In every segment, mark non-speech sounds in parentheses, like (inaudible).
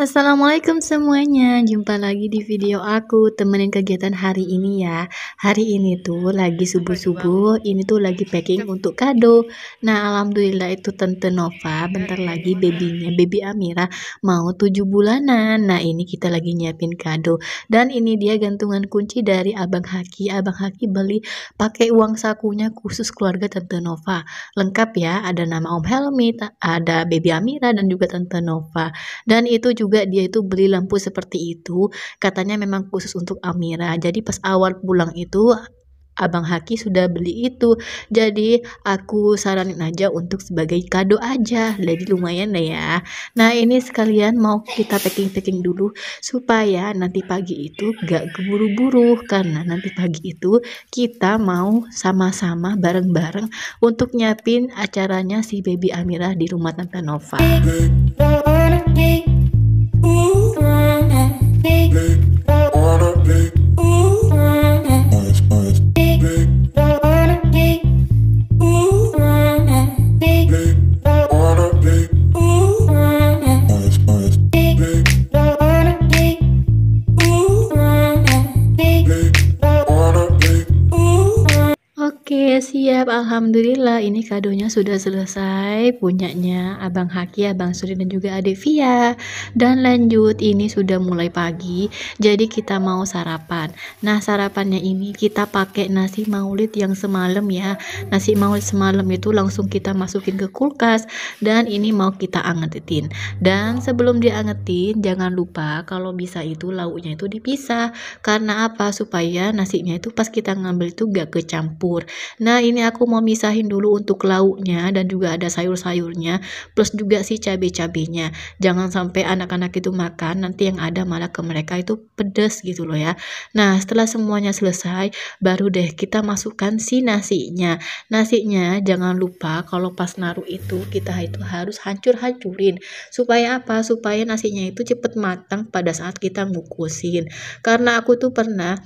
Assalamualaikum semuanya, jumpa lagi di video aku temenin kegiatan hari ini ya Hari ini tuh lagi subuh-subuh, ini tuh lagi packing untuk kado Nah Alhamdulillah itu Tante Nova, bentar lagi babynya, baby Amira mau 7 bulanan Nah ini kita lagi nyiapin kado Dan ini dia gantungan kunci dari Abang Haki Abang Haki beli pakai uang sakunya khusus keluarga Tante Nova Lengkap ya, ada nama Om Helmi, ada baby Amira dan juga Tante Nova Dan itu juga juga dia itu beli lampu seperti itu katanya memang khusus untuk Amira jadi pas awal pulang itu Abang Haki sudah beli itu jadi aku saranin aja untuk sebagai kado aja jadi lumayan lah ya nah ini sekalian mau kita packing-packing dulu supaya nanti pagi itu gak keburu-buru karena nanti pagi itu kita mau sama-sama bareng-bareng untuk nyiapin acaranya si baby Amira di rumah Tante Nova Ooh. Oke, siap. Alhamdulillah ini kadonya sudah selesai punyanya Abang Haki, Abang Suri dan juga Ade Via. Dan lanjut ini sudah mulai pagi. Jadi kita mau sarapan. Nah, sarapannya ini kita pakai nasi maulid yang semalam ya. Nasi maulid semalam itu langsung kita masukin ke kulkas dan ini mau kita angetin. Dan sebelum diangetin, jangan lupa kalau bisa itu lauknya itu dipisah. Karena apa? Supaya nasinya itu pas kita ngambil itu gak kecampur Nah, ini aku mau misahin dulu untuk lauknya dan juga ada sayur-sayurnya, plus juga si cabai-cabainya. Jangan sampai anak-anak itu makan, nanti yang ada malah ke mereka itu pedes gitu loh ya. Nah, setelah semuanya selesai, baru deh kita masukkan si nasinya. Nasinya jangan lupa kalau pas naruh itu kita itu harus hancur-hancurin. Supaya apa? Supaya nasinya itu cepet matang pada saat kita ngukusin. Karena aku tuh pernah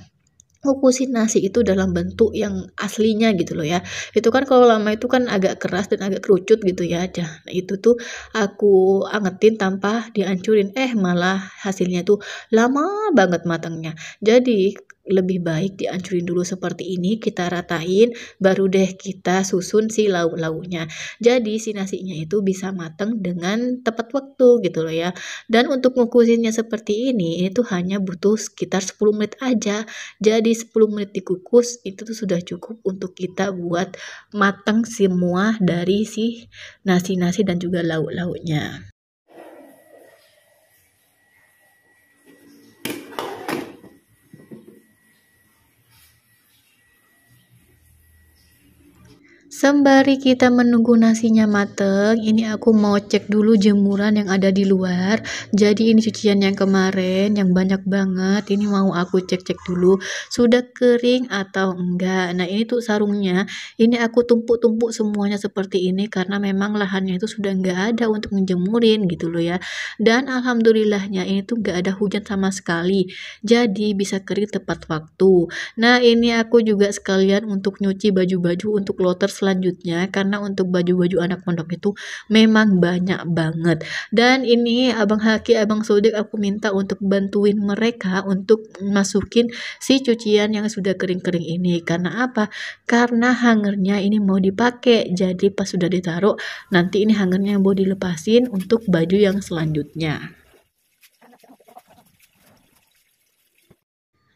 ngukusin nasi itu dalam bentuk yang aslinya gitu loh ya itu kan kalau lama itu kan agak keras dan agak kerucut gitu ya aja nah itu tuh aku angetin tanpa dihancurin eh malah hasilnya tuh lama banget matangnya jadi lebih baik dihancurin dulu seperti ini, kita ratain, baru deh kita susun si lauk-lauknya. Jadi si nasinya itu bisa mateng dengan tepat waktu gitu loh ya. Dan untuk ngukusinnya seperti ini, itu hanya butuh sekitar 10 menit aja. Jadi 10 menit dikukus itu tuh sudah cukup untuk kita buat mateng semua dari si nasi-nasi dan juga lauk-lauknya. Sembari kita menunggu nasinya mateng, ini aku mau cek dulu jemuran yang ada di luar. Jadi ini cucian yang kemarin yang banyak banget, ini mau aku cek-cek dulu sudah kering atau enggak. Nah, ini tuh sarungnya, ini aku tumpuk-tumpuk semuanya seperti ini karena memang lahannya itu sudah enggak ada untuk menjemurin gitu loh ya. Dan alhamdulillahnya ini tuh enggak ada hujan sama sekali. Jadi bisa kering tepat waktu. Nah, ini aku juga sekalian untuk nyuci baju-baju untuk loter selanjutnya karena untuk baju-baju anak pondok itu memang banyak banget. Dan ini Abang Haki, Abang Sodik aku minta untuk bantuin mereka untuk masukin si cucian yang sudah kering-kering ini. Karena apa? Karena hangernya ini mau dipakai. Jadi pas sudah ditaruh nanti ini hangernya mau dilepasin untuk baju yang selanjutnya.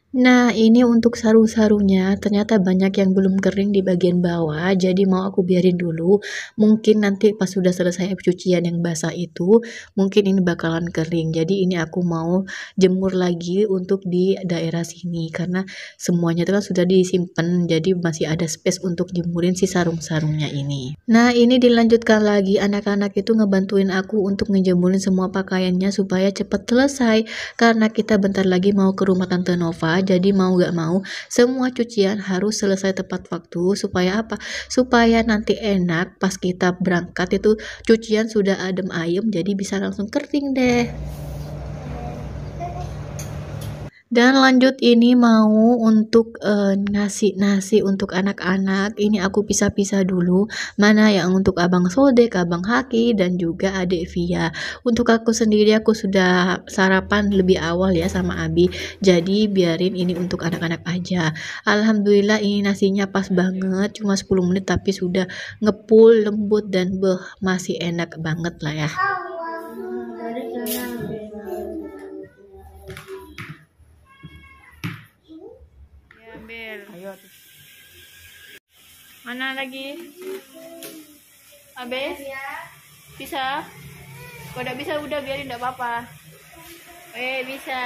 Nah, ini untuk saru-sarunya ternyata banyak yang belum kering di bagian bawah, jadi mau aku biarin dulu. Mungkin nanti pas sudah selesai cucian yang basah itu, mungkin ini bakalan kering. Jadi ini aku mau jemur lagi untuk di daerah sini karena semuanya itu kan sudah disimpan, jadi masih ada space untuk jemurin si sarung-sarungnya ini. Nah, ini dilanjutkan lagi anak-anak itu ngebantuin aku untuk ngejemurin semua pakaiannya supaya cepat selesai karena kita bentar lagi mau ke rumah Tante Nova jadi mau gak mau semua cucian harus selesai tepat waktu supaya apa supaya nanti enak pas kita berangkat itu cucian sudah adem ayem jadi bisa langsung kering deh dan lanjut ini mau untuk uh, eh, nasi nasi untuk anak-anak. Ini aku pisah-pisah dulu mana yang untuk Abang Sodek, Abang Haki dan juga Adik Via. Untuk aku sendiri aku sudah sarapan lebih awal ya sama Abi. Jadi biarin ini untuk anak-anak aja. Alhamdulillah ini nasinya pas banget, cuma 10 menit tapi sudah ngepul, lembut dan beh masih enak banget lah ya. Mana lagi? Abe? Bisa? Kalau tidak bisa udah biarin tidak apa-apa. Eh, bisa.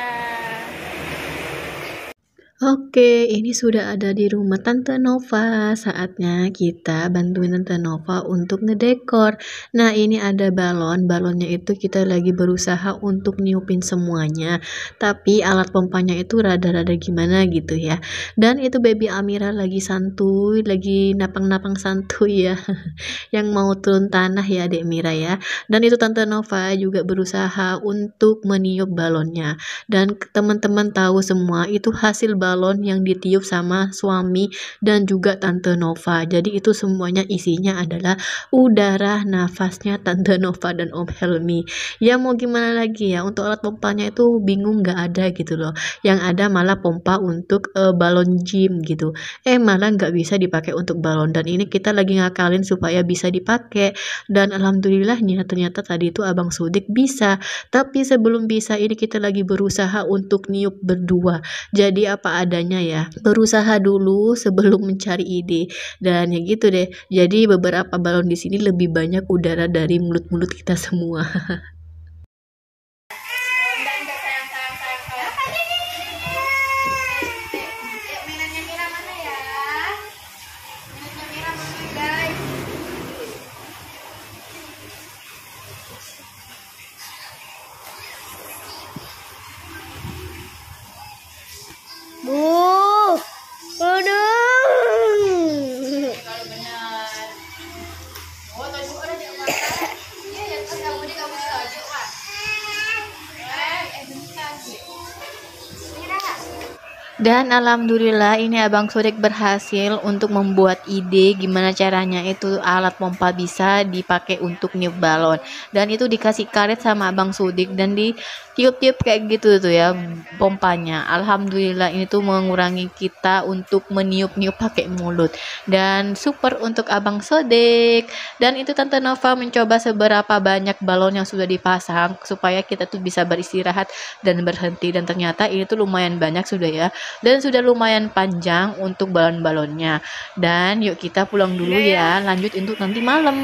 Oke, ini sudah ada di rumah Tante Nova. Saatnya kita bantuin Tante Nova untuk ngedekor. Nah, ini ada balon. Balonnya itu kita lagi berusaha untuk niupin semuanya. Tapi alat pompanya itu rada-rada gimana gitu ya. Dan itu baby Amira lagi santuy, lagi napang-napang santuy ya. (laughs) Yang mau turun tanah ya, Dek Mira ya. Dan itu Tante Nova juga berusaha untuk meniup balonnya. Dan teman-teman tahu semua itu hasil balon balon yang ditiup sama suami dan juga Tante Nova. Jadi itu semuanya isinya adalah udara nafasnya Tante Nova dan Om Helmi. Ya mau gimana lagi ya untuk alat pompanya itu bingung nggak ada gitu loh. Yang ada malah pompa untuk uh, balon gym gitu. Eh malah nggak bisa dipakai untuk balon dan ini kita lagi ngakalin supaya bisa dipakai dan alhamdulillahnya ternyata tadi itu Abang Sudik bisa. Tapi sebelum bisa ini kita lagi berusaha untuk niup berdua. Jadi apa adanya ya berusaha dulu sebelum mencari ide dan ya gitu deh jadi beberapa balon di sini lebih banyak udara dari mulut-mulut kita semua (laughs) Dan alhamdulillah ini Abang Surik berhasil untuk membuat ide gimana caranya itu alat pompa bisa dipakai untuk niup balon. Dan itu dikasih karet sama Abang Sudik dan di tiup-tiup kayak gitu tuh ya pompanya. Alhamdulillah ini tuh mengurangi kita untuk meniup-niup pakai mulut. Dan super untuk Abang Sudik. Dan itu Tante Nova mencoba seberapa banyak balon yang sudah dipasang supaya kita tuh bisa beristirahat dan berhenti dan ternyata ini tuh lumayan banyak sudah ya dan sudah lumayan panjang untuk balon-balonnya. Dan yuk kita pulang dulu iya, iya. ya, lanjut untuk nanti malam.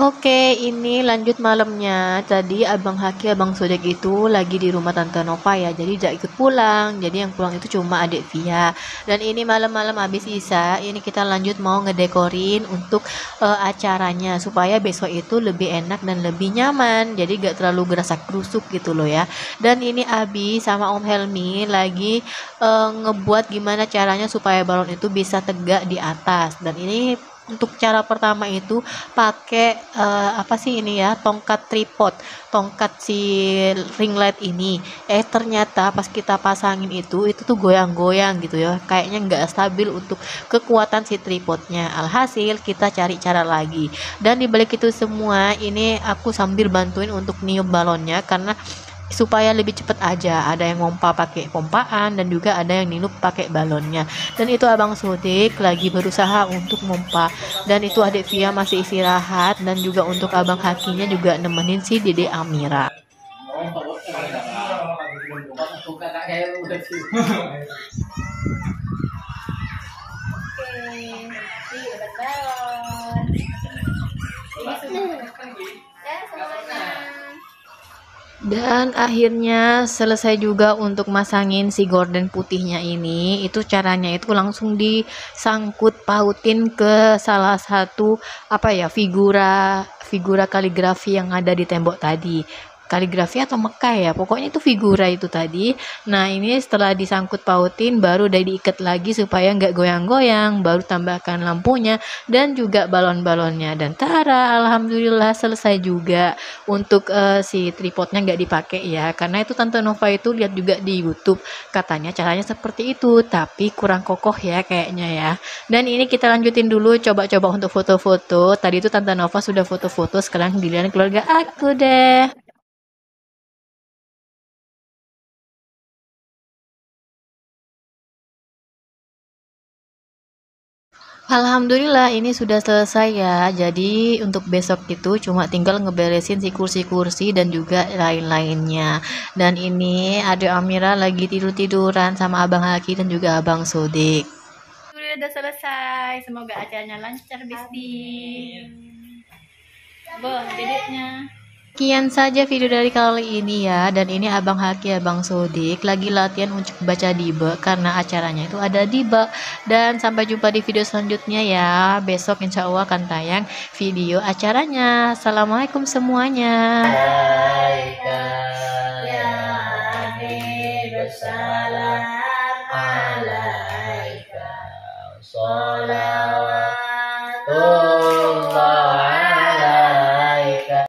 Oke, ini lanjut malamnya. Tadi Abang Haki, Abang Sodek itu lagi di rumah Tante Nova ya. Jadi tidak ikut pulang. Jadi yang pulang itu cuma adik Via. Dan ini malam-malam habis Isa, ini kita lanjut mau ngedekorin untuk uh, acaranya supaya besok itu lebih enak dan lebih nyaman. Jadi gak terlalu gerasa kerusuk gitu loh ya. Dan ini Abi sama Om Helmi lagi uh, ngebuat gimana caranya supaya balon itu bisa tegak di atas. Dan ini untuk cara pertama itu pakai uh, apa sih ini ya tongkat tripod tongkat si ring light ini eh ternyata pas kita pasangin itu itu tuh goyang-goyang gitu ya kayaknya nggak stabil untuk kekuatan si tripodnya alhasil kita cari cara lagi dan dibalik itu semua ini aku sambil bantuin untuk niup balonnya karena supaya lebih cepat aja ada yang pompa pakai pompaan dan juga ada yang ninup pakai balonnya dan itu abang Sudik lagi berusaha untuk pompa dan itu adik Via masih istirahat dan juga untuk abang Hakinya juga nemenin si Dede Amira Dan akhirnya selesai juga untuk masangin si gorden putihnya ini. Itu caranya itu langsung disangkut pautin ke salah satu apa ya figura figura kaligrafi yang ada di tembok tadi kaligrafi atau Mekah ya pokoknya itu figura itu tadi nah ini setelah disangkut pautin baru udah diikat lagi supaya nggak goyang-goyang baru tambahkan lampunya dan juga balon-balonnya dan tara alhamdulillah selesai juga untuk uh, si tripodnya nggak dipakai ya karena itu tante Nova itu lihat juga di YouTube katanya caranya seperti itu tapi kurang kokoh ya kayaknya ya dan ini kita lanjutin dulu coba-coba untuk foto-foto tadi itu tante Nova sudah foto-foto sekarang giliran keluarga aku deh Alhamdulillah ini sudah selesai ya Jadi untuk besok itu cuma tinggal ngeberesin si kursi-kursi dan juga lain-lainnya Dan ini ada Amira lagi tidur-tiduran sama Abang Haki dan juga Abang Sodik Sudah selesai, semoga acaranya lancar Bisti Boh, tidurnya. Sekian saja video dari kali ini ya Dan ini Abang Haki, Abang Sodik Lagi latihan untuk baca diba Karena acaranya itu ada diba Dan sampai jumpa di video selanjutnya ya Besok insya Allah akan tayang video acaranya Assalamualaikum semuanya Salam